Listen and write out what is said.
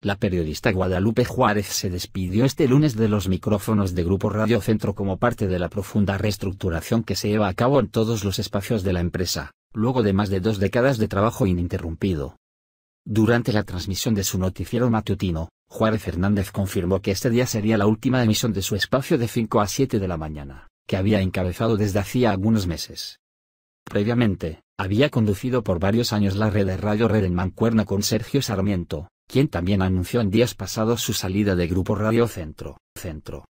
La periodista Guadalupe Juárez se despidió este lunes de los micrófonos de Grupo Radio Centro como parte de la profunda reestructuración que se lleva a cabo en todos los espacios de la empresa, luego de más de dos décadas de trabajo ininterrumpido. Durante la transmisión de su noticiero matutino, Juárez Fernández confirmó que este día sería la última emisión de su espacio de 5 a 7 de la mañana, que había encabezado desde hacía algunos meses. Previamente, había conducido por varios años la red de Radio Red en Mancuerna con Sergio Sarmiento, quien también anunció en días pasados su salida de Grupo Radio Centro. Centro.